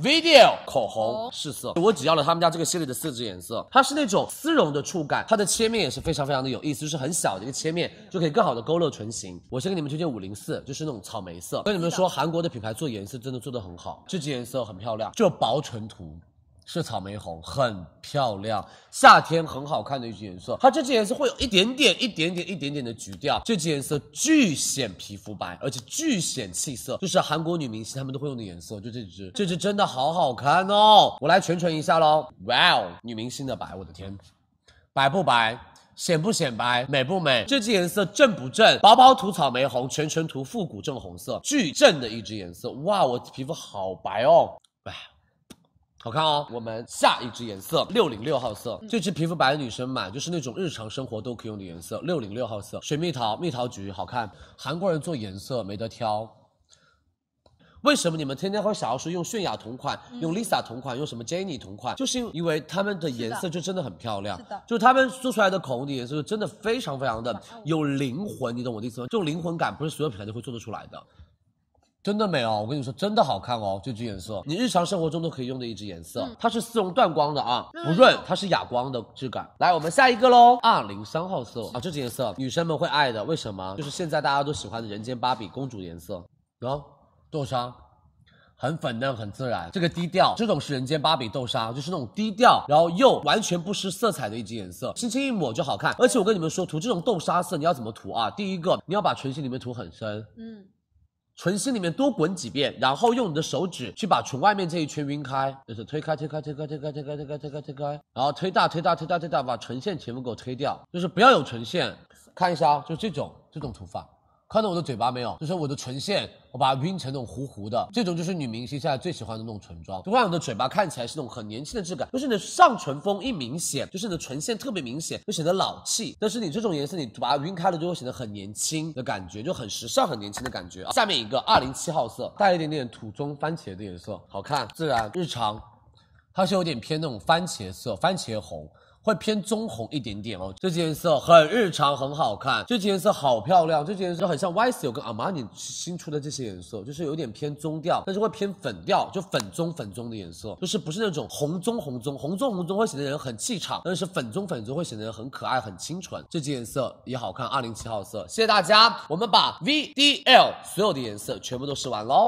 Video 口红试色，我只要了他们家这个系列的四支颜色。它是那种丝绒的触感，它的切面也是非常非常的有意思，就是很小的一个切面就可以更好的勾勒唇形。我先给你们推荐五零四，就是那种草莓色。跟你们说，韩国的品牌做颜色真的做得很好，这支颜色很漂亮，就薄唇涂。是草莓红，很漂亮，夏天很好看的一支颜色。它这支颜色会有一点点、一点点、一点点的橘调，这支颜色巨显皮肤白，而且巨显气色，就是韩国女明星她们都会用的颜色。就这支，这支真的好好看哦！我来全唇一下喽。哇哦，女明星的白，我的天，白不白？显不显白？美不美？这支颜色正不正？薄薄涂草莓红，全程涂复古正红色，巨正的一支颜色。哇，我皮肤好白哦！哇。好看哦，我们下一支颜色六零六号色，这支皮肤白的女生买就是那种日常生活都可以用的颜色。六零六号色水蜜桃、蜜桃橘好看，韩国人做颜色没得挑。为什么你们天天会想要说用泫雅同款，用 Lisa 同款，用什么 Jennie 同款？就是因为他们的颜色就真的很漂亮，就是他们做出来的口红的颜色就真的非常非常的有灵魂，你懂我的意思吗？这种灵魂感不是所有品牌都会做得出来的。真的美哦，我跟你说，真的好看哦，这支颜色，你日常生活中都可以用的一支颜色，它是丝绒缎光的啊，不润，它是哑光的质感。来，我们下一个喽，二零三号色啊，这支颜色女生们会爱的，为什么？就是现在大家都喜欢的人间芭比公主颜色。喏，豆沙，很粉嫩，很自然，这个低调，这种是人间芭比豆沙，就是那种低调，然后又完全不失色彩的一支颜色，轻轻一抹就好看。而且我跟你们说，涂这种豆沙色，你要怎么涂啊？第一个，你要把唇心里面涂很深，嗯。唇心里面多滚几遍，然后用你的手指去把唇外面这一圈晕开，就是推开推开推开推开推开推开推开推开，然后推大推大推大推大，把唇线全部给我推掉，就是不要有唇线。看一下啊，就这种这种涂法。看到我的嘴巴没有？就是我的唇线，我把它晕成那种糊糊的，这种就是女明星现在最喜欢的那种唇妆。会让我的嘴巴看起来是那种很年轻的质感。就是你的上唇峰一明显，就是你的唇线特别明显，就显得老气。但是你这种颜色，你把它晕开了，就会显得很年轻的感觉，就很时尚、很年轻的感觉啊。下面一个二零七号色，带一点点土棕、番茄的颜色，好看、自然、日常。它是有点偏那种番茄色，番茄红会偏棕红一点点哦。这颜色很日常，很好看。这颜色好漂亮，这颜色很像 YSL 跟 Armani 新出的这些颜色，就是有点偏棕调，但是会偏粉调，就粉棕粉棕的颜色，就是不是那种红棕红棕，红棕红棕会显得人很气场，但是粉棕粉棕会显得人很可爱很清纯。这颜色也好看，二零七号色，谢谢大家。我们把 VDL 所有的颜色全部都试完喽。